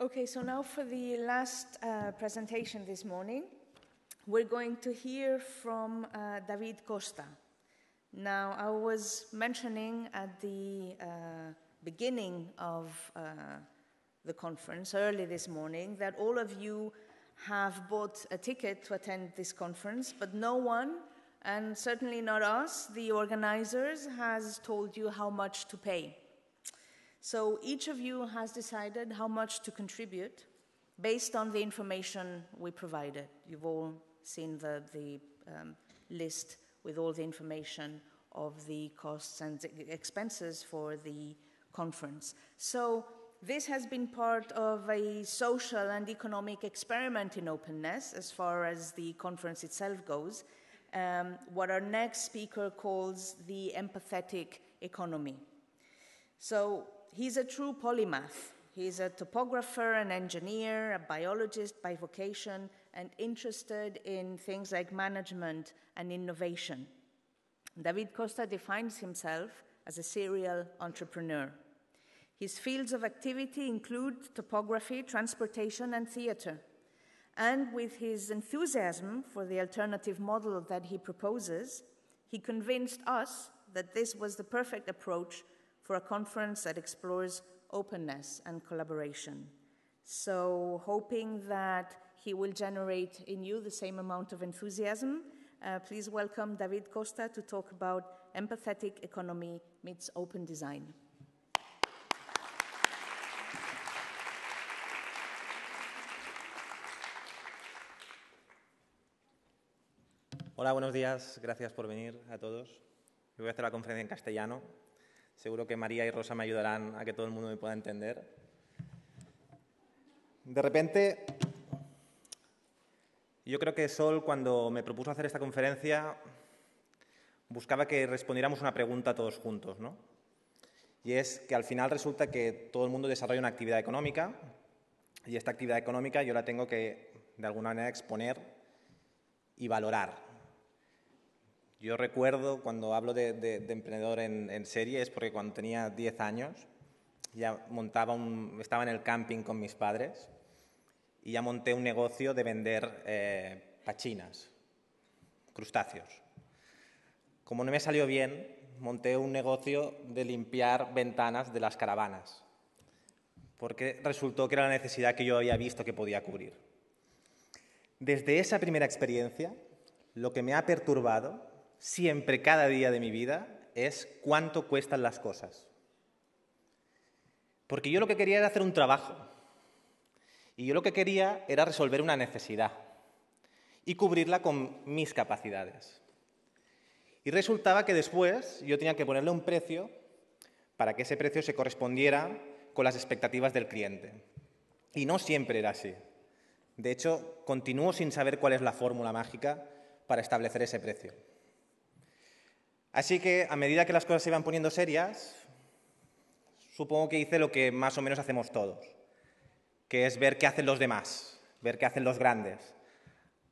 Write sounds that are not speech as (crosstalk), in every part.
Okay, so now for the last uh, presentation this morning, we're going to hear from uh, David Costa. Now, I was mentioning at the uh, beginning of uh, the conference, early this morning, that all of you have bought a ticket to attend this conference, but no one, and certainly not us, the organizers, has told you how much to pay. So each of you has decided how much to contribute based on the information we provided. You've all seen the, the um, list with all the information of the costs and expenses for the conference. So this has been part of a social and economic experiment in openness as far as the conference itself goes. Um, what our next speaker calls the empathetic economy. So he's a true polymath. He's a topographer, an engineer, a biologist by vocation, and interested in things like management and innovation. David Costa defines himself as a serial entrepreneur. His fields of activity include topography, transportation, and theater. And with his enthusiasm for the alternative model that he proposes, he convinced us that this was the perfect approach for a conference that explores openness and collaboration. So, hoping that he will generate in you the same amount of enthusiasm, uh, please welcome David Costa to talk about empathetic economy meets open design. Hola, buenos días. Gracias por venir a todos. Yo voy a hacer la conferencia en castellano, Seguro que María y Rosa me ayudarán a que todo el mundo me pueda entender. De repente, yo creo que Sol, cuando me propuso hacer esta conferencia, buscaba que respondiéramos una pregunta todos juntos, ¿no? Y es que al final resulta que todo el mundo desarrolla una actividad económica y esta actividad económica yo la tengo que, de alguna manera, exponer y valorar, yo recuerdo cuando hablo de, emprendedor en, en, serie es porque cuando tenía 10 años ya montaba estaba en el camping con mis padres y ya monté un negocio de vender eh, pachinas, crustáceos. Como no me salió bien, monté un negocio de limpiar ventanas de las caravanas, porque resultó que era la necesidad que yo había visto que podía cubrir. Desde esa primera experiencia, lo que me ha perturbado siempre, cada día de mi vida, es cuánto cuestan las cosas. Porque yo lo que quería era hacer un trabajo. Y yo lo que quería era resolver una necesidad y cubrirla con mis capacidades. Y resultaba que después yo tenía que ponerle un precio para que ese precio se correspondiera con las expectativas del cliente. Y no siempre era así. De hecho, continúo sin saber cuál es la fórmula mágica para establecer ese precio. Así que a medida que las cosas se iban poniendo serias, supongo que hice lo que más o menos hacemos todos, que es ver qué hacen los demás, ver qué hacen los grandes.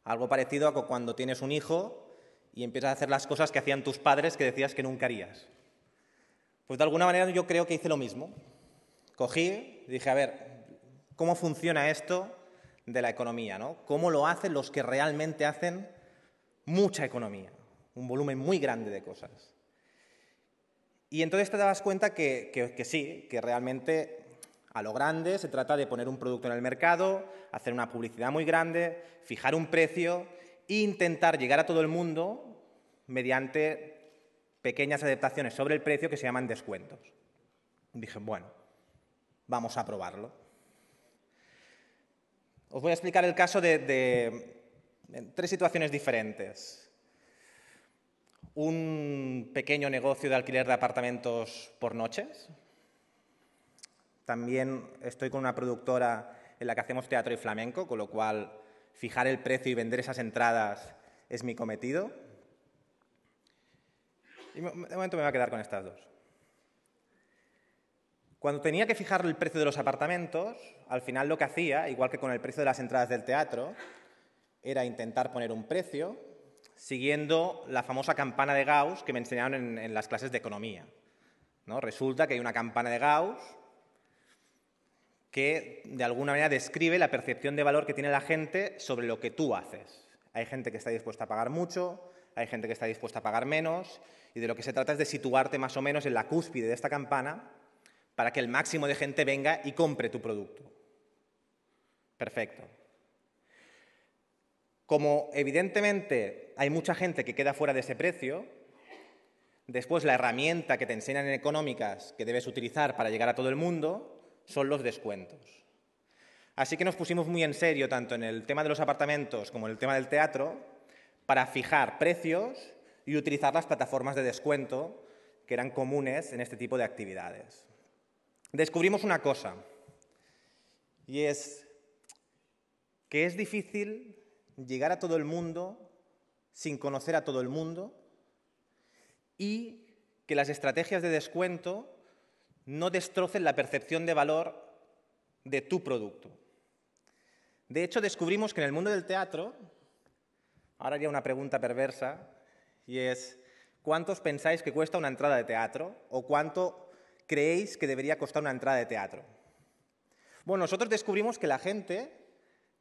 Algo parecido a cuando tienes un hijo y empiezas a hacer las cosas que hacían tus padres que decías que nunca harías. Pues de alguna manera yo creo que hice lo mismo. Cogí, dije, a ver, ¿cómo funciona esto de la economía? ¿Cómo lo hacen los que realmente hacen mucha economía? un volumen muy grande de cosas. Y entonces te dabas cuenta que, sí, que realmente a lo grande se trata de poner un producto en el mercado, hacer una publicidad muy grande, fijar un precio e intentar llegar a todo el mundo mediante pequeñas adaptaciones sobre el precio que se llaman descuentos. Dije, bueno, vamos a probarlo. Os voy a explicar el caso de, tres situaciones diferentes un pequeño negocio de alquiler de apartamentos por noches. También estoy con una productora en la que hacemos teatro y flamenco, con lo cual fijar el precio y vender esas entradas es mi cometido. Y de momento me voy a quedar con estas dos. Cuando tenía que fijar el precio de los apartamentos, al final lo que hacía, igual que con el precio de las entradas del teatro, era intentar poner un precio siguiendo la famosa campana de Gauss que me enseñaron en, las clases de economía. Resulta que hay una campana de Gauss que de alguna manera describe la percepción de valor que tiene la gente sobre lo que tú haces. Hay gente que está dispuesta a pagar mucho, hay gente que está dispuesta a pagar menos, y de lo que se trata es de situarte más o menos en la cúspide de esta campana para que el máximo de gente venga y compre tu producto. Perfecto. Como evidentemente hay mucha gente que queda fuera de ese precio, después la herramienta que te enseñan en económicas que debes utilizar para llegar a todo el mundo son los descuentos. Así que nos pusimos muy en serio tanto en el tema de los apartamentos como en el tema del teatro para fijar precios y utilizar las plataformas de descuento que eran comunes en este tipo de actividades. Descubrimos una cosa y es que es difícil llegar a todo el mundo sin conocer a todo el mundo y que las estrategias de descuento no destrocen la percepción de valor de tu producto. De hecho, descubrimos que en el mundo del teatro, ahora haría una pregunta perversa, y es, ¿cuántos pensáis que cuesta una entrada de teatro? ¿O cuánto creéis que debería costar una entrada de teatro? Bueno, nosotros descubrimos que la gente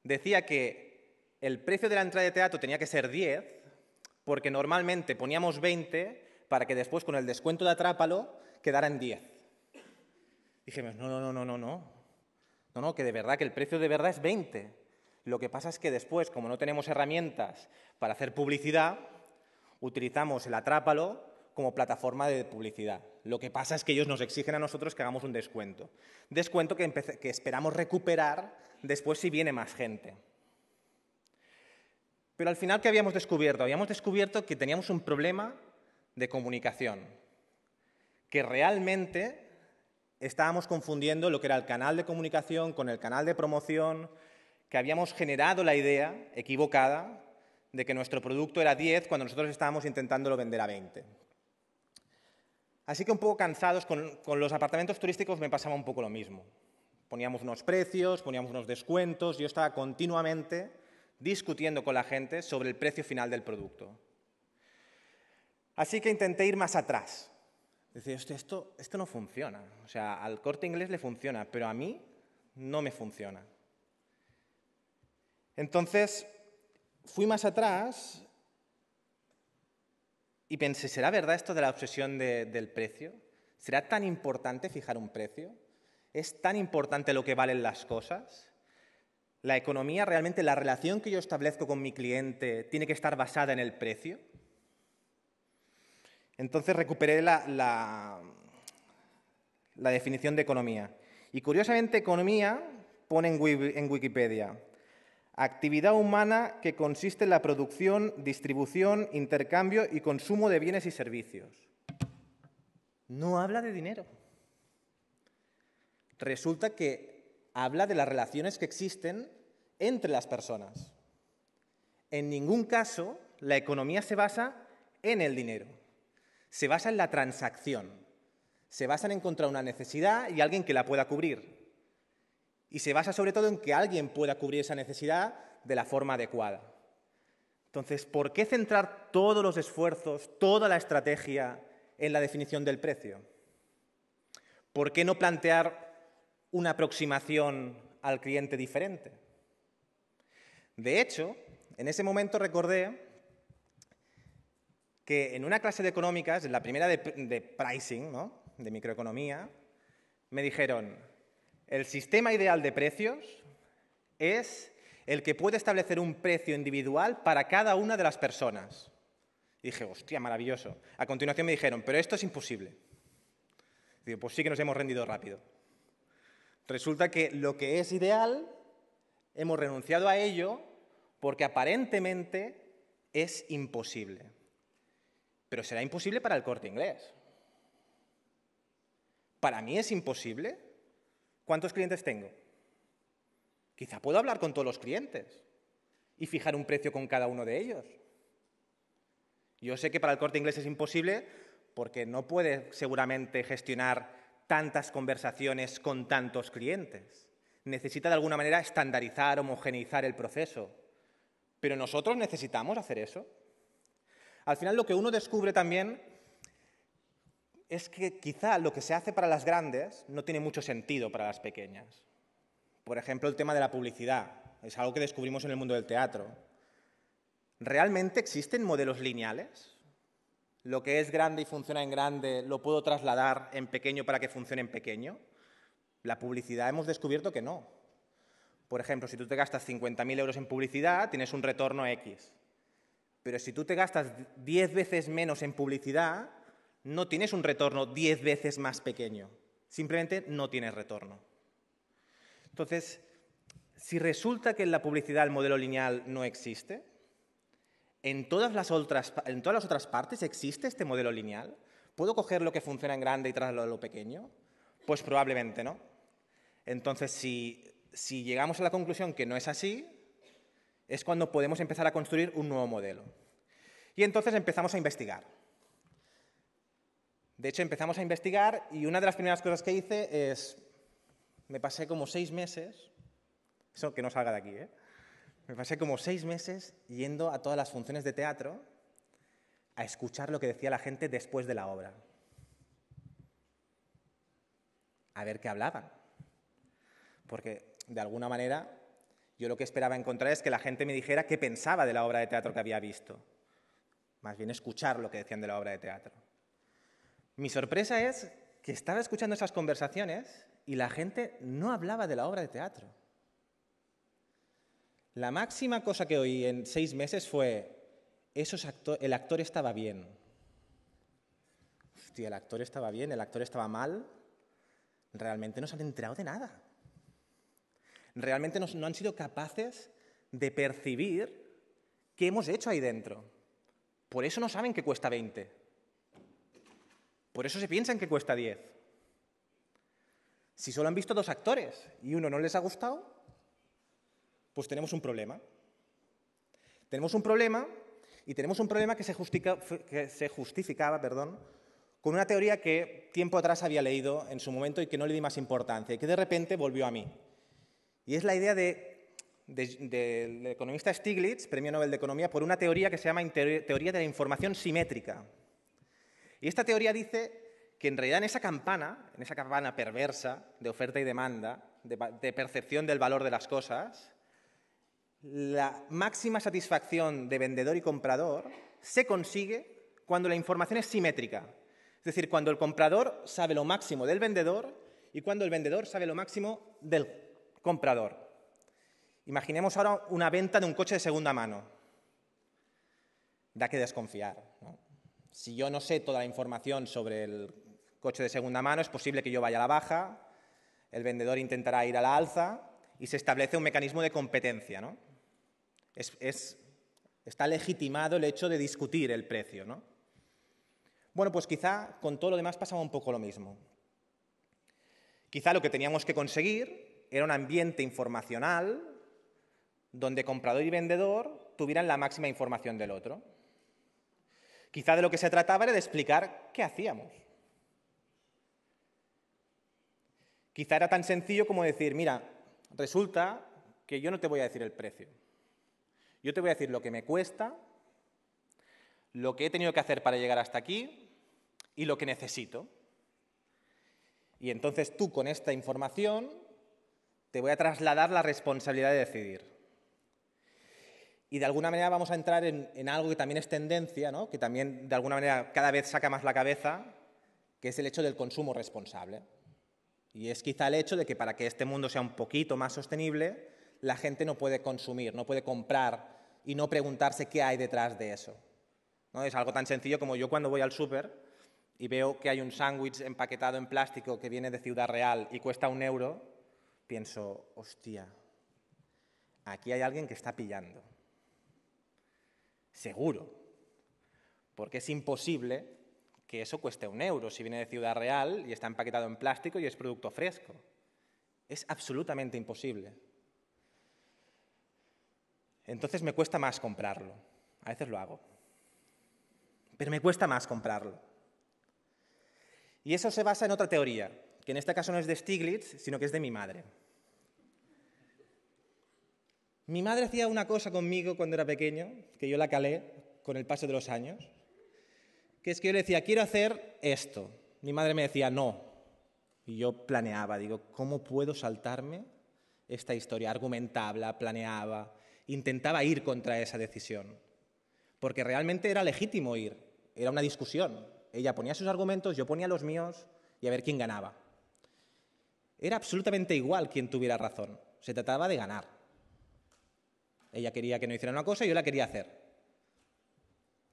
decía que el precio de la entrada de teatro tenía que ser 10, porque normalmente poníamos 20 para que después con el descuento de Atrápalo quedaran 10. Dijimos, no, no, no, no, no, no. No, que de verdad, que el precio de verdad es 20. Lo que pasa es que después, como no tenemos herramientas para hacer publicidad, utilizamos el Atrápalo como plataforma de publicidad. Lo que pasa es que ellos nos exigen a nosotros que hagamos un descuento. Descuento que esperamos recuperar después si viene más gente. Pero al final, ¿qué habíamos descubierto? Habíamos descubierto que teníamos un problema de comunicación, que realmente estábamos confundiendo lo que era el canal de comunicación con el canal de promoción, que habíamos generado la idea equivocada de que nuestro producto era 10 cuando nosotros estábamos intentándolo vender a 20. Así que un poco cansados con, con, los apartamentos turísticos me pasaba un poco lo mismo. Poníamos unos precios, poníamos unos descuentos, yo estaba continuamente discutiendo con la gente sobre el precio final del producto. Así que intenté ir más atrás. Decía, esto, esto no funciona. O sea, al corte inglés le funciona, pero a mí no me funciona. Entonces, fui más atrás y pensé, ¿será verdad esto de la obsesión del precio? ¿Será tan importante fijar un precio? ¿Es tan importante lo que valen las cosas? ¿La economía realmente, la relación que yo establezco con mi cliente, tiene que estar basada en el precio? Entonces recuperé la, la, definición de economía. Y curiosamente, economía pone en Wikipedia, actividad humana que consiste en la producción, distribución, intercambio y consumo de bienes y servicios. No habla de dinero. Resulta que habla de las relaciones que existen entre las personas. En ningún caso la economía se basa en el dinero, se basa en la transacción, se basa en encontrar una necesidad y alguien que la pueda cubrir. Y se basa sobre todo en que alguien pueda cubrir esa necesidad de la forma adecuada. Entonces, ¿por qué centrar todos los esfuerzos, toda la estrategia en la definición del precio? ¿Por qué no plantear una aproximación al cliente diferente? De hecho, en ese momento recordé que en una clase de económicas, en la primera de, pricing, de microeconomía, me dijeron, el sistema ideal de precios es el que puede establecer un precio individual para cada una de las personas. Y dije, hostia, maravilloso. A continuación me dijeron, pero esto es imposible. digo, pues sí que nos hemos rendido rápido. Resulta que lo que es ideal hemos renunciado a ello porque aparentemente es imposible. Pero será imposible para el corte inglés. Para mí es imposible. ¿Cuántos clientes tengo? Quizá puedo hablar con todos los clientes y fijar un precio con cada uno de ellos. Yo sé que para el corte inglés es imposible porque no puede seguramente gestionar tantas conversaciones con tantos clientes necesita de alguna manera estandarizar, homogeneizar el proceso. Pero nosotros necesitamos hacer eso. Al final lo que uno descubre también es que quizá lo que se hace para las grandes no tiene mucho sentido para las pequeñas. Por ejemplo, el tema de la publicidad. Es algo que descubrimos en el mundo del teatro. ¿Realmente existen modelos lineales? ¿Lo que es grande y funciona en grande lo puedo trasladar en pequeño para que funcione en pequeño? La publicidad hemos descubierto que no. Por ejemplo, si tú te gastas 50.000 euros en publicidad, tienes un retorno X. Pero si tú te gastas 10 veces menos en publicidad, no tienes un retorno 10 veces más pequeño. Simplemente no tienes retorno. Entonces, si resulta que en la publicidad el modelo lineal no existe, ¿en todas las otras, en todas las otras partes existe este modelo lineal? ¿Puedo coger lo que funciona en grande y trasladarlo a lo pequeño? Pues probablemente no. Entonces, si, llegamos a la conclusión que no es así, es cuando podemos empezar a construir un nuevo modelo. Y entonces empezamos a investigar. De hecho, empezamos a investigar y una de las primeras cosas que hice es, me pasé como seis meses, eso que no salga de aquí, ¿eh? me pasé como seis meses yendo a todas las funciones de teatro a escuchar lo que decía la gente después de la obra, a ver qué hablaban. Porque, de alguna manera, yo lo que esperaba encontrar es que la gente me dijera qué pensaba de la obra de teatro que había visto. Más bien escuchar lo que decían de la obra de teatro. Mi sorpresa es que estaba escuchando esas conversaciones y la gente no hablaba de la obra de teatro. La máxima cosa que oí en seis meses fue, el actor estaba bien. Hostia, el actor estaba bien, el actor estaba mal. Realmente no se han enterado de nada realmente no, han sido capaces de percibir qué hemos hecho ahí dentro. Por eso no saben que cuesta 20. Por eso se piensan que cuesta 10. Si solo han visto dos actores y uno no les ha gustado, pues tenemos un problema. Tenemos un problema y tenemos un problema que se, que se justificaba perdón, con una teoría que tiempo atrás había leído en su momento y que no le di más importancia y que de repente volvió a mí. Y es la idea del economista Stiglitz, premio Nobel de Economía, por una teoría que se llama teoría de la información simétrica. Y esta teoría dice que en realidad en esa campana, en esa campana perversa de oferta y demanda, de, de percepción del valor de las cosas, la máxima satisfacción de vendedor y comprador se consigue cuando la información es simétrica. Es decir, cuando el comprador sabe lo máximo del vendedor y cuando el vendedor sabe lo máximo del comprador. Imaginemos ahora una venta de un coche de segunda mano. Da que desconfiar. Si yo no sé toda la información sobre el coche de segunda mano, es posible que yo vaya a la baja, el vendedor intentará ir a la alza y se establece un mecanismo de competencia. está legitimado el hecho de discutir el precio. Bueno, pues quizá con todo lo demás pasaba un poco lo mismo. Quizá lo que teníamos que conseguir era un ambiente informacional donde comprador y vendedor tuvieran la máxima información del otro. Quizá de lo que se trataba era de explicar qué hacíamos. Quizá era tan sencillo como decir, mira, resulta que yo no te voy a decir el precio. Yo te voy a decir lo que me cuesta, lo que he tenido que hacer para llegar hasta aquí y lo que necesito. Y entonces tú con esta información te voy a trasladar la responsabilidad de decidir. Y de alguna manera vamos a entrar en, algo que también es tendencia, que también de alguna manera cada vez saca más la cabeza, que es el hecho del consumo responsable. Y es quizá el hecho de que para que este mundo sea un poquito más sostenible, la gente no puede consumir, no puede comprar y no preguntarse qué hay detrás de eso. ¿No? Es algo tan sencillo como yo cuando voy al súper y veo que hay un sándwich empaquetado en plástico que viene de Ciudad Real y cuesta un euro, pienso, hostia, aquí hay alguien que está pillando. Seguro. Porque es imposible que eso cueste un euro si viene de Ciudad Real y está empaquetado en plástico y es producto fresco. Es absolutamente imposible. Entonces me cuesta más comprarlo. A veces lo hago. Pero me cuesta más comprarlo. Y eso se basa en otra teoría, que en este caso no es de Stiglitz, sino que es de mi madre. Mi madre hacía una cosa conmigo cuando era pequeño, que yo la calé con el paso de los años, que es que yo le decía, quiero hacer esto. Mi madre me decía, no. Y yo planeaba, digo, ¿cómo puedo saltarme esta historia? argumentable? planeaba, intentaba ir contra esa decisión, porque realmente era legítimo ir, era una discusión. Ella ponía sus argumentos, yo ponía los míos y a ver quién ganaba. Era absolutamente igual quien tuviera razón. Se trataba de ganar. Ella quería que no hiciera una cosa y yo la quería hacer.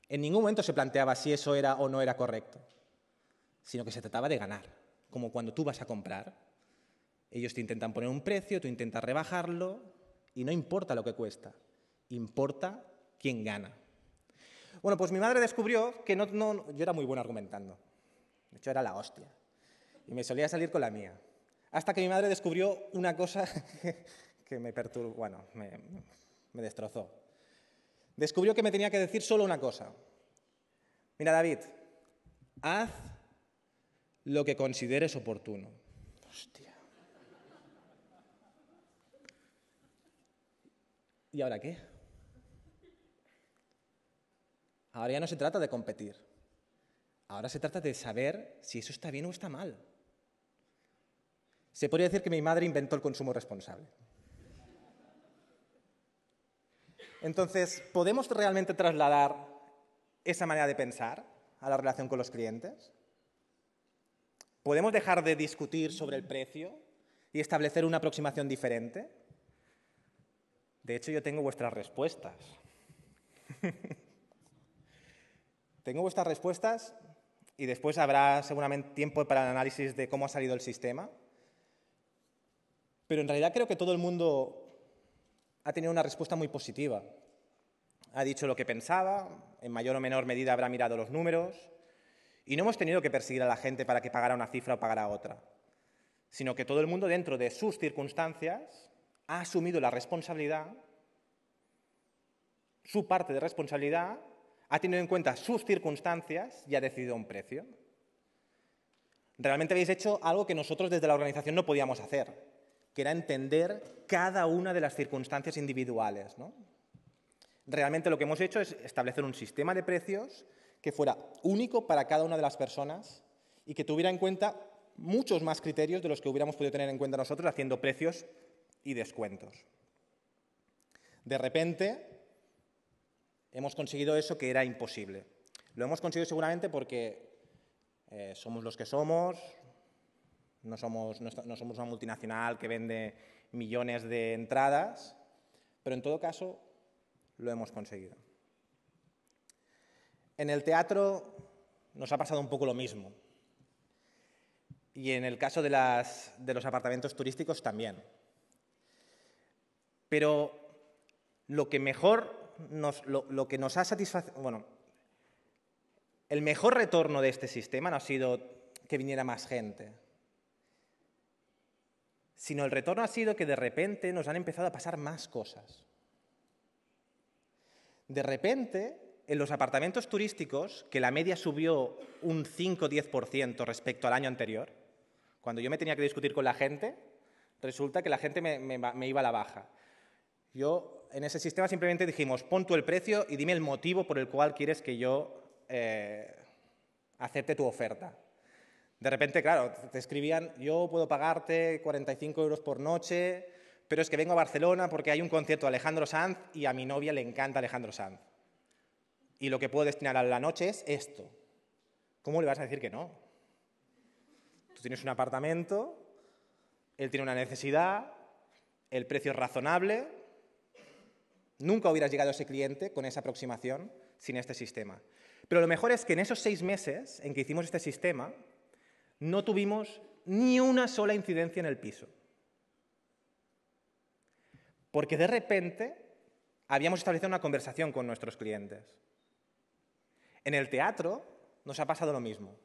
En ningún momento se planteaba si eso era o no era correcto, sino que se trataba de ganar. Como cuando tú vas a comprar, ellos te intentan poner un precio, tú intentas rebajarlo y no importa lo que cuesta, importa quién gana. Bueno, pues mi madre descubrió que no, yo era muy bueno argumentando. De hecho, era la hostia. Y me solía salir con la mía. Hasta que mi madre descubrió una cosa (laughs) que me perturbó, bueno, me, destrozó. Descubrió que me tenía que decir solo una cosa. Mira, David, haz lo que consideres oportuno. Hostia. ¿Y ahora qué? Ahora ya no se trata de competir. Ahora se trata de saber si eso está bien o está mal. Se podría decir que mi madre inventó el consumo responsable. Entonces, ¿podemos realmente trasladar esa manera de pensar a la relación con los clientes? ¿Podemos dejar de discutir sobre el precio y establecer una aproximación diferente? De hecho, yo tengo vuestras respuestas. (laughs) tengo vuestras respuestas y después habrá seguramente tiempo para el análisis de cómo ha salido el sistema. Pero en realidad creo que todo el mundo ha tenido una respuesta muy positiva. Ha dicho lo que pensaba, en mayor o menor medida habrá mirado los números, y no hemos tenido que perseguir a la gente para que pagara una cifra o pagara otra, sino que todo el mundo dentro de sus circunstancias ha asumido la responsabilidad, su parte de responsabilidad, ha tenido en cuenta sus circunstancias y ha decidido un precio. Realmente habéis hecho algo que nosotros desde la organización no podíamos hacer, que era entender cada una de las circunstancias individuales. Realmente lo que hemos hecho es establecer un sistema de precios que fuera único para cada una de las personas y que tuviera en cuenta muchos más criterios de los que hubiéramos podido tener en cuenta nosotros haciendo precios y descuentos. De repente, hemos conseguido eso que era imposible. Lo hemos conseguido seguramente porque eh, somos los que somos, no somos, una multinacional que vende millones de entradas, pero en todo caso lo hemos conseguido. En el teatro nos ha pasado un poco lo mismo. Y en el caso de, los apartamentos turísticos también. Pero lo que mejor nos, nos ha satisfacido, bueno, el mejor retorno de este sistema no ha sido que viniera más gente, sino el retorno ha sido que de repente nos han empezado a pasar más cosas. De repente, en los apartamentos turísticos, que la media subió un 5-10% respecto al año anterior, cuando yo me tenía que discutir con la gente, resulta que la gente me, iba a la baja. Yo, en ese sistema simplemente dijimos, pon tú el precio y dime el motivo por el cual quieres que yo eh, acepte tu oferta de repente, claro, te escribían, yo puedo pagarte 45 euros por noche, pero es que vengo a Barcelona porque hay un concierto de Alejandro Sanz y a mi novia le encanta Alejandro Sanz. Y lo que puedo destinar a la noche es esto. ¿Cómo le vas a decir que no? Tú tienes un apartamento, él tiene una necesidad, el precio es razonable. Nunca hubieras llegado a ese cliente con esa aproximación sin este sistema. Pero lo mejor es que en esos seis meses en que hicimos este sistema, no tuvimos ni una sola incidencia en el piso. Porque de repente habíamos establecido una conversación con nuestros clientes. En el teatro nos ha pasado lo mismo.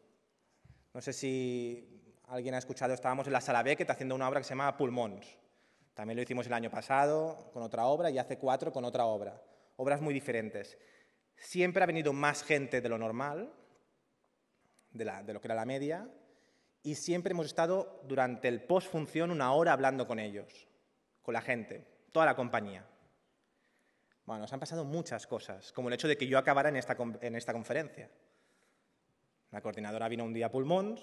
No sé si alguien ha escuchado, estábamos en la sala está haciendo una obra que se llama Pulmones. También lo hicimos el año pasado con otra obra y hace cuatro con otra obra. Obras muy diferentes. Siempre ha venido más gente de lo normal, de lo que era la media, y siempre hemos estado durante el post-función una hora hablando con ellos, con la gente, toda la compañía. Bueno, nos han pasado muchas cosas, como el hecho de que yo acabara en esta, en esta conferencia. La coordinadora vino un día a Pulmón,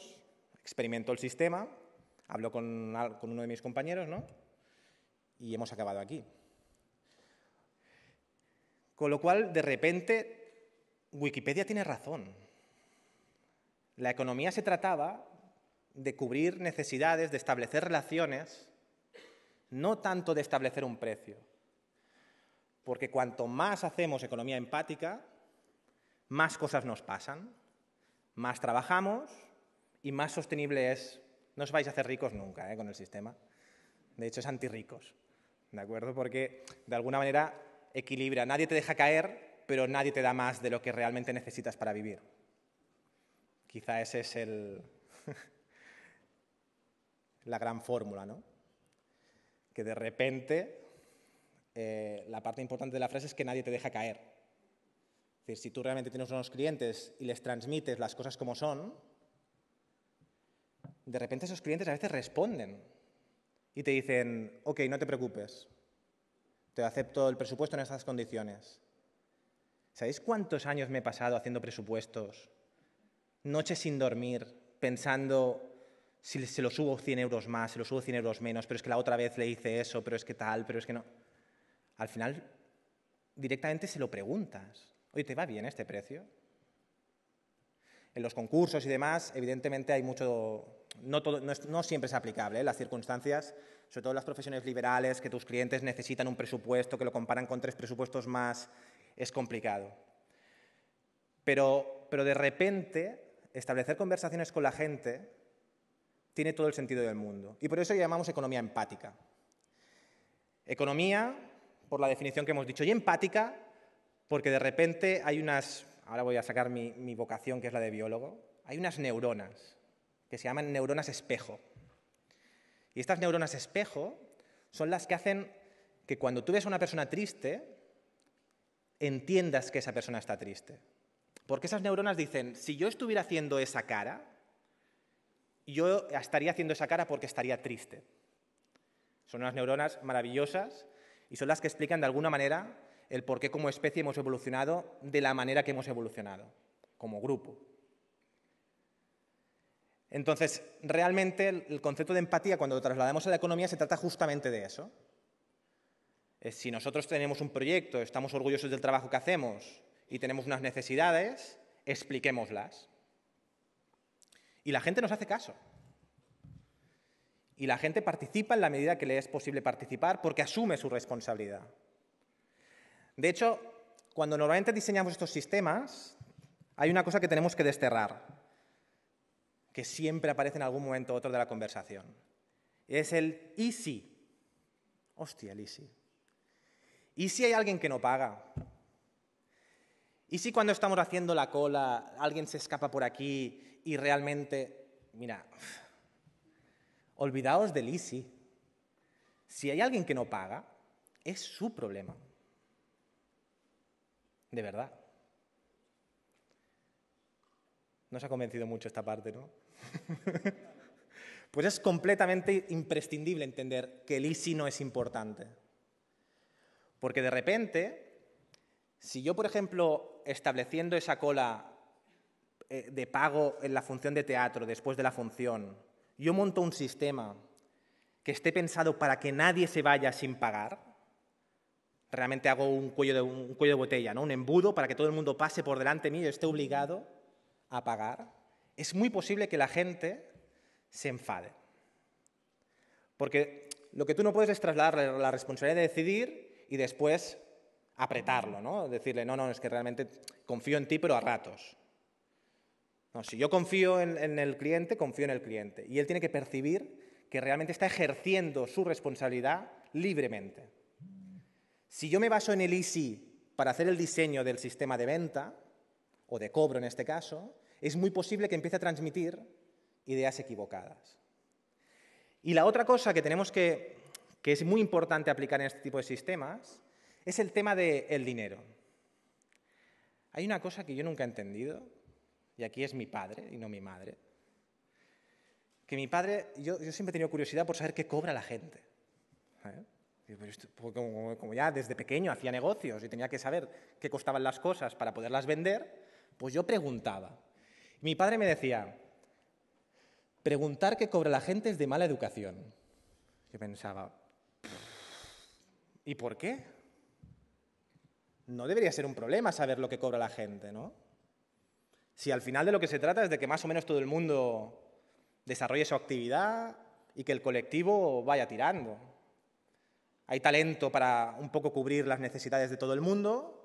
experimentó el sistema, habló con, con uno de mis compañeros, ¿no? Y hemos acabado aquí. Con lo cual, de repente, Wikipedia tiene razón. La economía se trataba de cubrir necesidades, de establecer relaciones, no tanto de establecer un precio. Porque cuanto más hacemos economía empática, más cosas nos pasan, más trabajamos y más sostenible es. No os vais a hacer ricos nunca ¿eh? con el sistema. De hecho, es antirricos. ¿De acuerdo? Porque de alguna manera equilibra. Nadie te deja caer, pero nadie te da más de lo que realmente necesitas para vivir. Quizá ese es el, (laughs) la gran fórmula, ¿no? Que de repente eh, la parte importante de la frase es que nadie te deja caer. Es decir, si tú realmente tienes unos clientes y les transmites las cosas como son, de repente esos clientes a veces responden y te dicen, ok, no te preocupes, te acepto el presupuesto en estas condiciones. ¿Sabéis cuántos años me he pasado haciendo presupuestos? Noches sin dormir, pensando si se lo subo 100 euros más, se lo subo 100 euros menos, pero es que la otra vez le hice eso, pero es que tal, pero es que no. Al final, directamente se lo preguntas. Oye, ¿te va bien este precio? En los concursos y demás, evidentemente hay mucho... No, no siempre es aplicable, ¿eh? las circunstancias, sobre todo en las profesiones liberales, que tus clientes necesitan un presupuesto, que lo comparan con tres presupuestos más, es complicado. Pero, pero de repente, establecer conversaciones con la gente tiene todo el sentido del mundo. Y por eso llamamos economía empática. Economía, por la definición que hemos dicho, y empática, porque de repente hay unas, ahora voy a sacar mi, mi vocación, que es la de biólogo, hay unas neuronas, que se llaman neuronas espejo. Y estas neuronas espejo son las que hacen que cuando tú ves a una persona triste, entiendas que esa persona está triste. Porque esas neuronas dicen, si yo estuviera haciendo esa cara, yo estaría haciendo esa cara porque estaría triste. Son unas neuronas maravillosas y son las que explican de alguna manera el por qué como especie hemos evolucionado de la manera que hemos evolucionado, como grupo. Entonces, realmente el concepto de empatía, cuando lo trasladamos a la economía, se trata justamente de eso. Si nosotros tenemos un proyecto, estamos orgullosos del trabajo que hacemos y tenemos unas necesidades, expliquémoslas. Y la gente nos hace caso. Y la gente participa en la medida que le es posible participar porque asume su responsabilidad. De hecho, cuando normalmente diseñamos estos sistemas, hay una cosa que tenemos que desterrar, que siempre aparece en algún momento u otro de la conversación. Es el easy. Hostia, el easy. ¿Y si hay alguien que no paga? ¿Y si cuando estamos haciendo la cola alguien se escapa por aquí y realmente, mira, olvidaos del ISI. Si hay alguien que no paga, es su problema. De verdad. No se ha convencido mucho esta parte, ¿no? (laughs) pues es completamente imprescindible entender que el ISI no es importante. Porque de repente si yo, por ejemplo, estableciendo esa cola eh, de pago en la función de teatro, después de la función, yo monto un sistema que esté pensado para que nadie se vaya sin pagar, realmente hago un cuello de, botella, ¿no? un embudo para que todo el mundo pase por delante mío y esté obligado a pagar, es muy posible que la gente se enfade. Porque lo que tú no puedes es trasladar la responsabilidad de decidir y después apretarlo, ¿no? Decirle, no, no, es que realmente confío en ti, pero a ratos. No, si yo confío en, en, el cliente, confío en el cliente. Y él tiene que percibir que realmente está ejerciendo su responsabilidad libremente. Si yo me baso en el easy para hacer el diseño del sistema de venta, o de cobro en este caso, es muy posible que empiece a transmitir ideas equivocadas. Y la otra cosa que tenemos que, que es muy importante aplicar en este tipo de sistemas, es el tema del dinero. Hay una cosa que yo nunca he entendido, y aquí es mi padre y no mi madre, que mi padre, yo, siempre he tenido curiosidad por saber qué cobra la gente. ¿eh? Pues, como, ya desde pequeño hacía negocios y tenía que saber qué costaban las cosas para poderlas vender, pues yo preguntaba. Mi padre me decía, preguntar qué cobra la gente es de mala educación. Yo pensaba, ¿y por qué? no debería ser un problema saber lo que cobra la gente, ¿no? Si al final de lo que se trata es de que más o menos todo el mundo desarrolle su actividad y que el colectivo vaya tirando. Hay talento para un poco cubrir las necesidades de todo el mundo,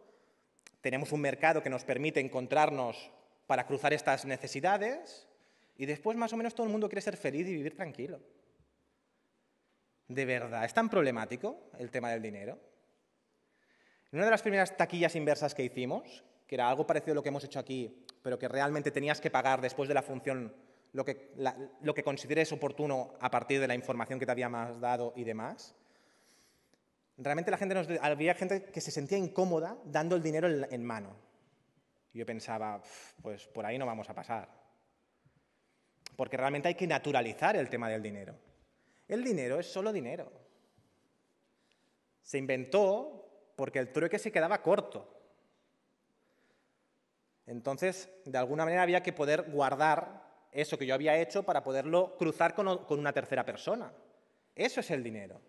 tenemos un mercado que nos permite encontrarnos para cruzar estas necesidades y después más o menos todo el mundo quiere ser feliz y vivir tranquilo. ¿De verdad es tan problemático el tema del dinero? En una de las primeras taquillas inversas que hicimos, que era algo parecido a lo que hemos hecho aquí, pero que realmente tenías que pagar después de la función lo que, lo consideres oportuno a partir de la información que te habíamos dado y demás, realmente la gente nos, había gente que se sentía incómoda dando el dinero en, mano. yo pensaba, pues por ahí no vamos a pasar. Porque realmente hay que naturalizar el tema del dinero. El dinero es solo dinero. Se inventó porque el trueque se quedaba corto. Entonces, de alguna manera había que poder guardar eso que yo había hecho para poderlo cruzar con, una tercera persona. Eso es el dinero.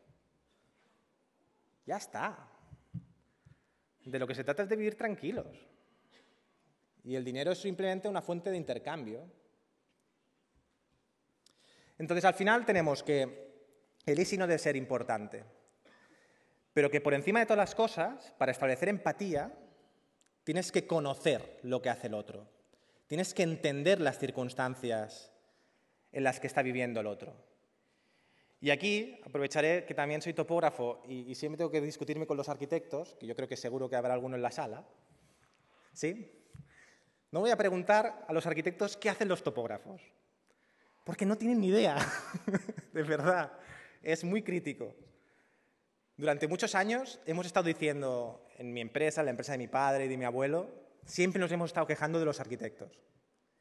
Ya está. De lo que se trata es de vivir tranquilos. Y el dinero es simplemente una fuente de intercambio. Entonces, al final tenemos que el ISI no debe ser importante. Pero que por encima de todas las cosas, para establecer empatía, tienes que conocer lo que hace el otro. Tienes que entender las circunstancias en las que está viviendo el otro. Y aquí aprovecharé que también soy topógrafo y, siempre tengo que discutirme con los arquitectos, que yo creo que seguro que habrá alguno en la sala. ¿Sí? No voy a preguntar a los arquitectos qué hacen los topógrafos, porque no tienen ni idea, (laughs) de verdad. Es muy crítico. Durante muchos años hemos estado diciendo en mi empresa, en la empresa de mi padre y de mi abuelo, siempre nos hemos estado quejando de los arquitectos.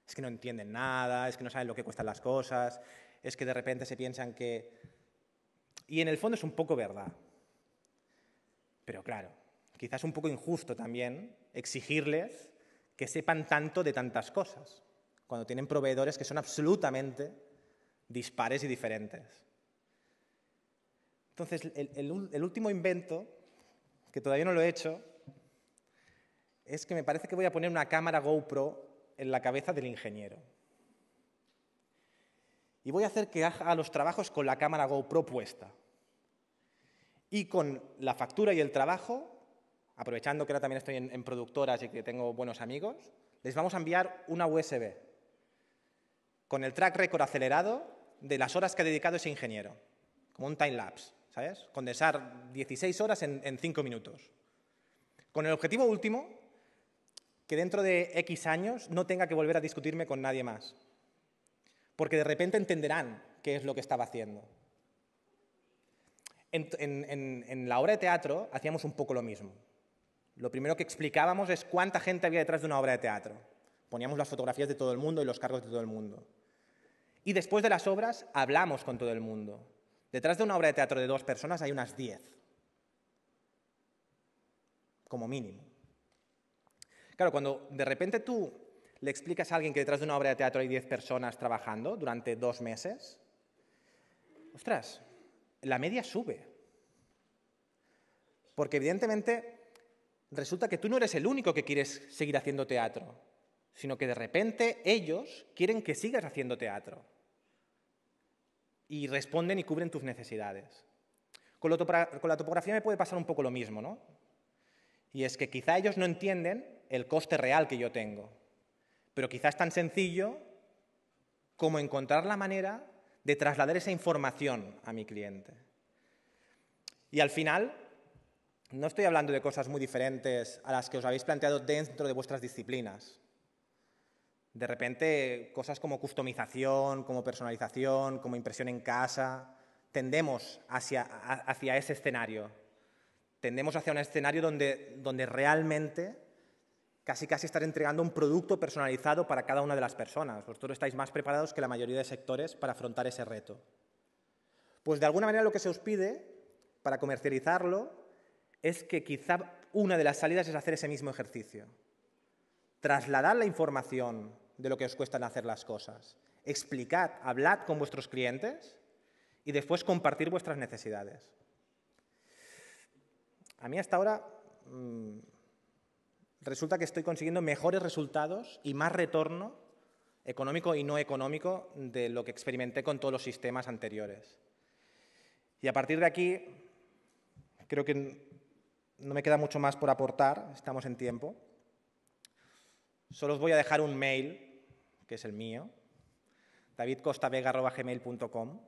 Es que no entienden nada, es que no saben lo que cuestan las cosas, es que de repente se piensan que... Y en el fondo es un poco verdad. Pero claro, quizás es un poco injusto también exigirles que sepan tanto de tantas cosas, cuando tienen proveedores que son absolutamente dispares y diferentes. Entonces, el, último invento, que todavía no lo he hecho, es que me parece que voy a poner una cámara GoPro en la cabeza del ingeniero. Y voy a hacer que haga los trabajos con la cámara GoPro puesta. Y con la factura y el trabajo, aprovechando que ahora también estoy en, en productoras y que tengo buenos amigos, les vamos a enviar una USB con el track record acelerado de las horas que ha dedicado ese ingeniero, como un time lapse. ¿sabes? Condensar 16 horas en, cinco 5 minutos. Con el objetivo último, que dentro de X años no tenga que volver a discutirme con nadie más. Porque de repente entenderán qué es lo que estaba haciendo. En, en, la obra de teatro hacíamos un poco lo mismo. Lo primero que explicábamos es cuánta gente había detrás de una obra de teatro. Poníamos las fotografías de todo el mundo y los cargos de todo el mundo. Y después de las obras hablamos con todo el mundo. Detrás de una obra de teatro de dos personas hay unas diez, como mínimo. Claro, cuando de repente tú le explicas a alguien que detrás de una obra de teatro hay diez personas trabajando durante dos meses, ostras, la media sube. Porque evidentemente resulta que tú no eres el único que quieres seguir haciendo teatro, sino que de repente ellos quieren que sigas haciendo teatro y responden y cubren tus necesidades. Con, la topografía me puede pasar un poco lo mismo, ¿no? Y es que quizá ellos no entienden el coste real que yo tengo, pero quizá es tan sencillo como encontrar la manera de trasladar esa información a mi cliente. Y al final, no estoy hablando de cosas muy diferentes a las que os habéis planteado dentro de vuestras disciplinas. De repente, cosas como customización, como personalización, como impresión en casa, tendemos hacia, ese escenario. Tendemos hacia un escenario donde, donde realmente casi casi estar entregando un producto personalizado para cada una de las personas. Vosotros estáis más preparados que la mayoría de sectores para afrontar ese reto. Pues de alguna manera lo que se os pide para comercializarlo es que quizá una de las salidas es hacer ese mismo ejercicio. Trasladad la información de lo que os cuesta hacer las cosas. Explicad, hablad con vuestros clientes y después compartir vuestras necesidades. A mí hasta ahora mm, resulta que estoy consiguiendo mejores resultados y más retorno económico y no económico de lo que experimenté con todos los sistemas anteriores. Y a partir de aquí, creo que no me queda mucho más por aportar, estamos en tiempo. Solo os voy a dejar un mail, que es el mío, davidcostavega.gmail.com.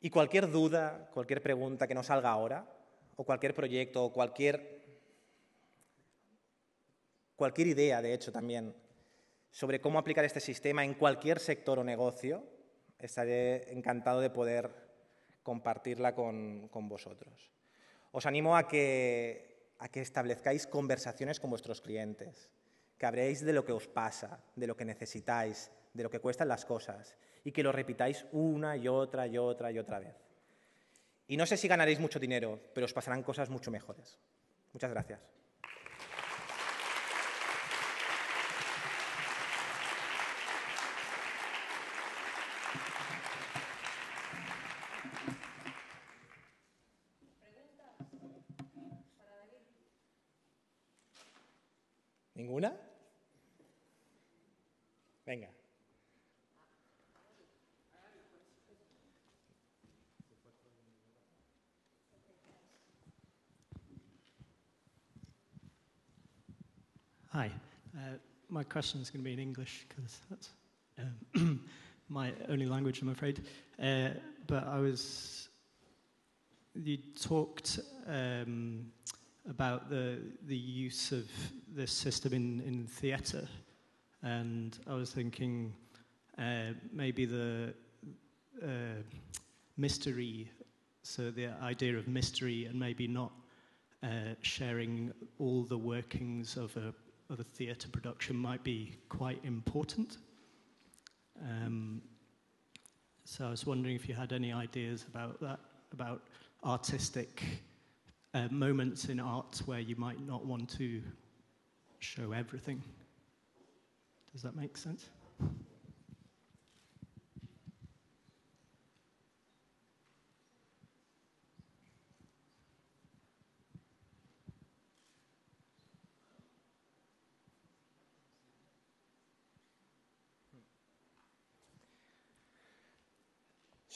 Y cualquier duda, cualquier pregunta que nos salga ahora, o cualquier proyecto, o cualquier, cualquier idea, de hecho, también, sobre cómo aplicar este sistema en cualquier sector o negocio, estaré encantado de poder compartirla con, con vosotros. Os animo a que a que establezcáis conversaciones con vuestros clientes, que habréis de lo que os pasa, de lo que necesitáis, de lo que cuestan las cosas, y que lo repitáis una y otra y otra y otra vez. Y no sé si ganaréis mucho dinero, pero os pasarán cosas mucho mejores. Muchas gracias. question is going to be in English because that's um, (clears throat) my only language, I'm afraid. Uh, but I was, you talked um, about the the use of this system in in theatre, and I was thinking uh, maybe the uh, mystery, so the idea of mystery, and maybe not uh, sharing all the workings of a of a theatre production might be quite important. Um, so I was wondering if you had any ideas about that, about artistic uh, moments in art where you might not want to show everything. Does that make sense?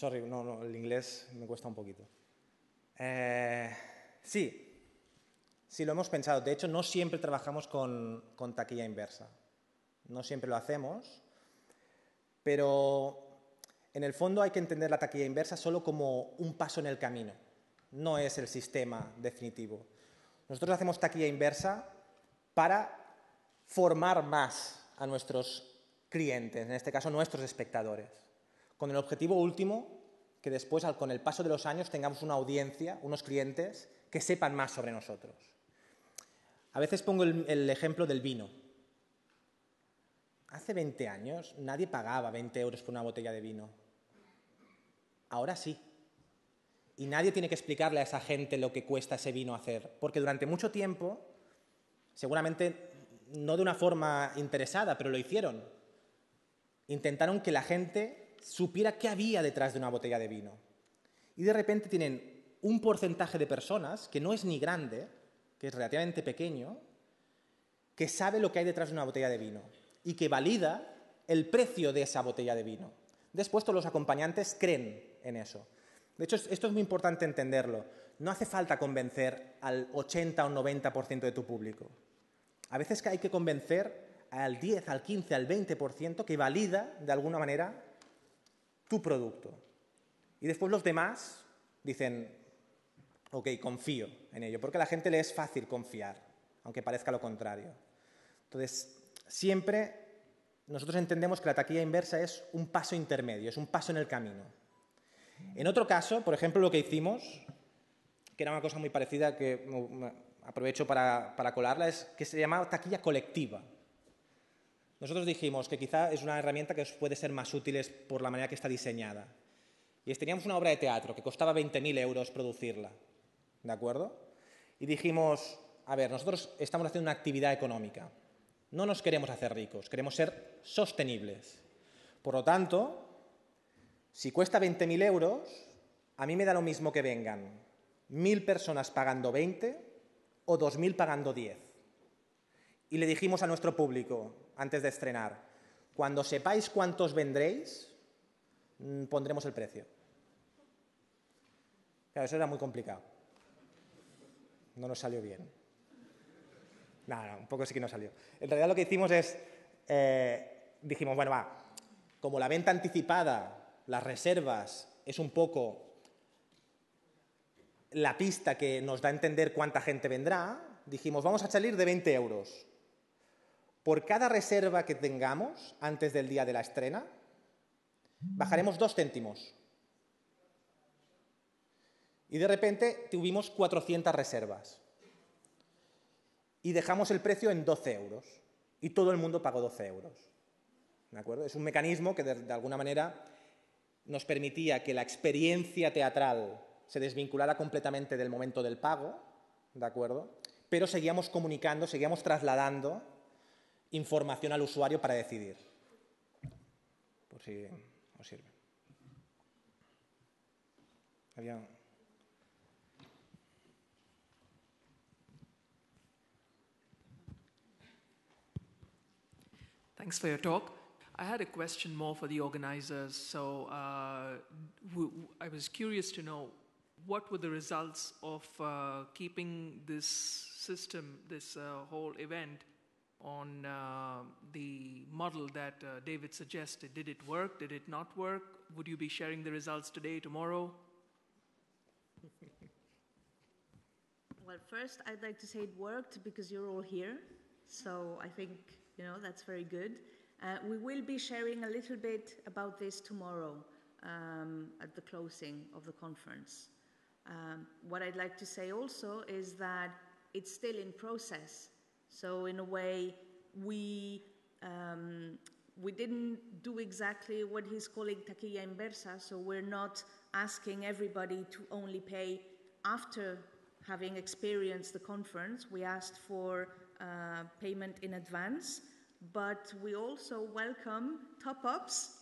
Sorry, no, el inglés me cuesta un poquito. Eh, sí, sí lo hemos pensado. De hecho, no siempre trabajamos con, con taquilla inversa. No siempre lo hacemos, pero en el fondo hay que entender la taquilla inversa solo como un paso en el camino. No es el sistema definitivo. Nosotros hacemos taquilla inversa para formar más a nuestros clientes, en este caso nuestros espectadores con el objetivo último que después, con el paso de los años, tengamos una audiencia, unos clientes que sepan más sobre nosotros. A veces pongo el, ejemplo del vino. Hace 20 años nadie pagaba 20 euros por una botella de vino. Ahora sí. Y nadie tiene que explicarle a esa gente lo que cuesta ese vino hacer, porque durante mucho tiempo, seguramente no de una forma interesada, pero lo hicieron. Intentaron que la gente supiera qué había detrás de una botella de vino. Y de repente tienen un porcentaje de personas, que no es ni grande, que es relativamente pequeño, que sabe lo que hay detrás de una botella de vino y que valida el precio de esa botella de vino. Después todos los acompañantes creen en eso. De hecho, esto es muy importante entenderlo. No hace falta convencer al 80 o 90% de tu público. A veces hay que convencer al 10, al 15, al 20% que valida de alguna manera tu producto. Y después los demás dicen, ok, confío en ello, porque a la gente le es fácil confiar, aunque parezca lo contrario. Entonces, siempre nosotros entendemos que la taquilla inversa es un paso intermedio, es un paso en el camino. En otro caso, por ejemplo, lo que hicimos, que era una cosa muy parecida que mm, mm, aprovecho para, para colarla, es que se llamaba taquilla colectiva. Nosotros dijimos que quizá es una herramienta que puede ser más útil por la manera que está diseñada. Y teníamos una obra de teatro que costaba 20.000 euros producirla. ¿De acuerdo? Y dijimos, a ver, nosotros estamos haciendo una actividad económica. No nos queremos hacer ricos, queremos ser sostenibles. Por lo tanto, si cuesta 20.000 euros, a mí me da lo mismo que vengan 1.000 personas pagando 20 o 2.000 pagando 10. Y le dijimos a nuestro público, antes de estrenar. Cuando sepáis cuántos vendréis, mm, pondremos el precio. Claro, eso era muy complicado. No nos salió bien. Nada, un poco sí que no salió. En realidad lo que hicimos es, eh, dijimos, bueno, va, como la venta anticipada, las reservas, es un poco la pista que nos da a entender cuánta gente vendrá, dijimos, vamos a salir de 20 euros. Por cada reserva que tengamos antes del día de la estrena, bajaremos dos céntimos. Y de repente tuvimos 400 reservas. Y dejamos el precio en 12 euros. Y todo el mundo pagó 12 euros. ¿De acuerdo? Es un mecanismo que de, de alguna manera nos permitía que la experiencia teatral se desvinculara completamente del momento del pago, ¿de acuerdo? Pero seguíamos comunicando, seguíamos trasladando información al usuario para decidir. Por si os sirve. Había... Thanks for your talk. I had a question more for the organizers. So uh, I was curious to know what were the results of uh, keeping this system, this uh, whole event, on uh, the model that uh, David suggested. Did it work? Did it not work? Would you be sharing the results today, tomorrow? (laughs) well, first, I'd like to say it worked because you're all here. So I think, you know, that's very good. Uh, we will be sharing a little bit about this tomorrow um, at the closing of the conference. Um, what I'd like to say also is that it's still in process. So in a way, we um, we didn't do exactly what he's calling taquilla inversa. So we're not asking everybody to only pay after having experienced the conference. We asked for uh, payment in advance, but we also welcome top ups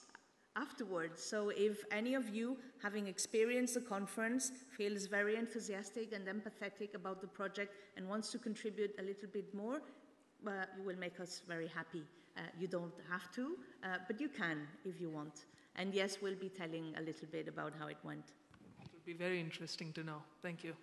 afterwards. So if any of you, having experienced the conference, feels very enthusiastic and empathetic about the project and wants to contribute a little bit more, uh, you will make us very happy. Uh, you don't have to, uh, but you can if you want. And yes, we'll be telling a little bit about how it went. It would be very interesting to know. Thank you.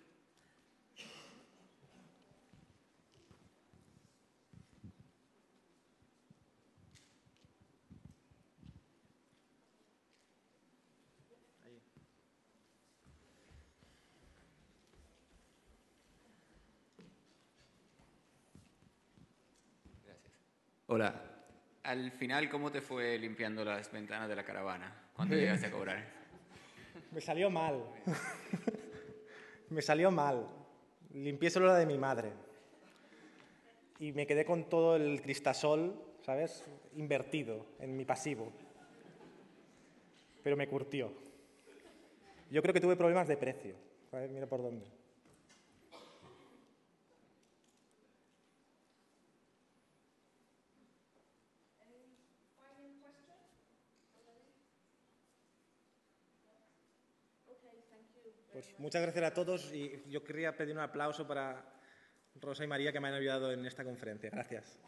Hola. Al final, ¿cómo te fue limpiando las ventanas de la caravana cuando llegaste a cobrar? Me salió mal. me salió mal. Limpié solo la de mi madre. Y me quedé con todo el cristasol, ¿sabes? Invertido en mi pasivo. Pero me curtió. Yo creo que tuve problemas de precio. A ver, mira por dónde. Pues muchas gracias a todos y yo querría pedir un aplauso para Rosa y María que me han ayudado en esta conferencia. Gracias.